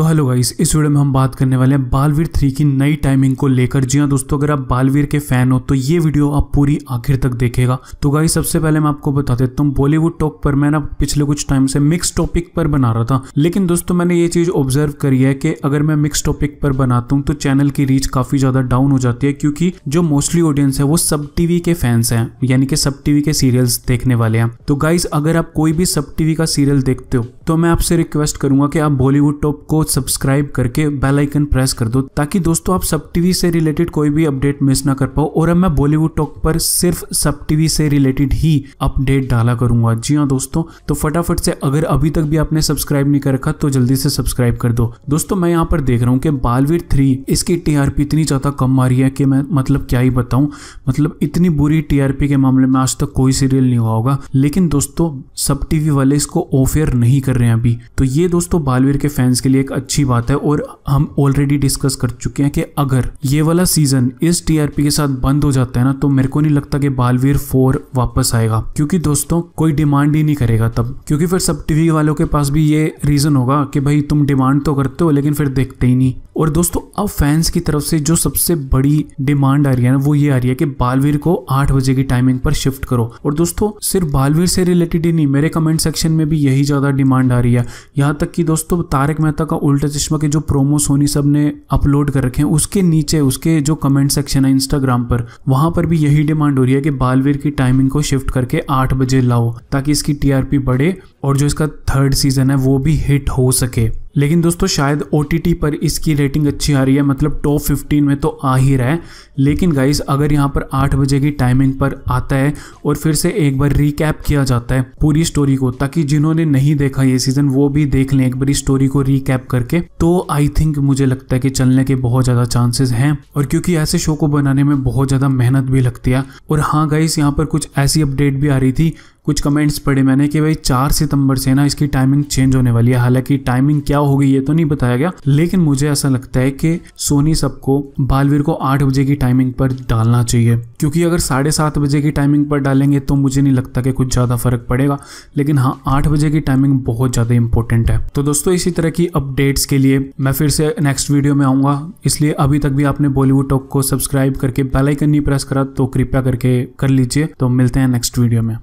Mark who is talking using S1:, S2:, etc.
S1: तो hello guys इस video में हम बात करने वाले हैं बालवीर थ्री की नई टाइमिंग को लेकर जी हाँ दोस्तों अगर आप बालवीर के फैन हो तो ये वीडियो आप पूरी आखिर तक देखेगा तो गाइस सबसे पहले मैं आपको बता देता हूँ बॉलीवुड टॉक पर मैं ना पिछले कुछ टाइम से मिक्स टॉपिक पर बना रहा था लेकिन दोस्तों मैंने ये चीज ऑब्जर्व करी है कि अगर मैं मिक्स टॉपिक पर बनाता हूँ तो चैनल की रीच काफी ज्यादा डाउन हो जाती है क्योंकि जो मोस्टली ऑडियंस है वो सब टीवी के फैंस है यानी कि सब टीवी के सीरियल्स देखने वाले हैं तो गाइज अगर आप कोई भी सब टीवी का सीरियल देखते हो तो मैं आपसे रिक्वेस्ट करूंगा कि आप बॉलीवुड टॉप को साथ सब्सक्राइब करके बेल आइकन प्रेस कर दो ताकि दोस्तों आप सब टीवी से रिलेटेड कोई भी अपडेट मिस ना कर पाओ और अब मैं बॉलीवुड टॉक पर सिर्फ सब टीवी से रिलेटेड ही अपडेट डाला करूंगा जी हाँ दोस्तों तो फटाफट से अगर अभी तक भी आपने सब्सक्राइब नहीं कर रखा तो जल्दी से सब्सक्राइब कर दो दोस्तों मैं यहाँ पर देख रहा हूँ कि बालवीर थ्री इसकी टीआरपी इतनी ज्यादा कम आ रही है कि मैं मतलब क्या ही बताऊँ मतलब इतनी बुरी टीआरपी के मामले में आज तक कोई सीरियल नहीं हुआ होगा लेकिन दोस्तों सब टीवी वाले इसको ऑफेयर नहीं कर रहे हैं अभी तो ये दोस्तों बालवीर के फैंस के लिए एक अच्छी बात है और हम ऑलरेडी डिस्कस कर चुके हैं कि अगर ये वाला सीजन इस टीआरपी के साथ बंद हो जाता है ना तो मेरे को नहीं लगता कि बालवीर फोर वापस आएगा क्योंकि दोस्तों कोई डिमांड ही नहीं करेगा तब क्योंकि फिर सब टीवी वालों के पास भी ये रीजन होगा कि भाई तुम डिमांड तो करते हो लेकिन फिर देखते ही नहीं और दोस्तों अब फैंस की तरफ से जो सबसे बड़ी डिमांड आ रही है ना वो ये आ रही है कि बालवीर को आठ बजे की टाइमिंग पर शिफ्ट करो और दोस्तों सिर्फ बालवीर से रिलेटेड ही नहीं मेरे कमेंट सेक्शन में भी यही ज्यादा डिमांड आ रही है यहाँ तक कि दोस्तों तारक मेहता का उल्टा चश्मा के जो प्रोमो सोनी सब ने अपलोड कर रखे हैं उसके नीचे उसके जो कमेंट सेक्शन है इंस्टाग्राम पर वहां पर भी यही डिमांड हो रही है कि बालवीर की टाइमिंग को शिफ्ट करके आठ बजे लाओ ताकि इसकी टीआरपी बढ़े और जो इसका थर्ड सीजन है वो भी हिट हो सके लेकिन दोस्तों शायद ओ पर इसकी रेटिंग अच्छी आ रही है मतलब टॉप 15 में तो आ ही रहा है लेकिन गाइस अगर यहाँ पर 8 बजे की टाइमिंग पर आता है और फिर से एक बार रिकैप किया जाता है पूरी स्टोरी को ताकि जिन्होंने नहीं देखा ये सीज़न वो भी देख लें एक बार स्टोरी को रिकैप करके तो आई थिंक मुझे लगता है कि चलने के बहुत ज़्यादा चांसेस हैं और क्योंकि ऐसे शो को बनाने में बहुत ज़्यादा मेहनत भी लगती है और हाँ गाइस यहाँ पर कुछ ऐसी अपडेट भी आ रही थी कुछ कमेंट्स पढ़े मैंने कि भाई चार सितंबर से ना इसकी टाइमिंग चेंज होने वाली है हालांकि टाइमिंग क्या होगी ये तो नहीं बताया गया लेकिन मुझे ऐसा लगता है कि सोनी सबको बालवीर को आठ बजे की टाइमिंग पर डालना चाहिए क्योंकि अगर साढ़े सात बजे की टाइमिंग पर डालेंगे तो मुझे नहीं लगता कि कुछ ज़्यादा फर्क पड़ेगा लेकिन हाँ आठ बजे की टाइमिंग बहुत ज़्यादा इंपॉर्टेंट है तो दोस्तों इसी तरह की अपडेट्स के लिए मैं फिर से नेक्स्ट वीडियो में आऊँगा इसलिए अभी तक भी आपने बॉलीवुड टॉक को सब्सक्राइब करके बेलाइकन नहीं प्रेस करा तो कृपया करके कर लीजिए तो मिलते हैं नेक्स्ट वीडियो में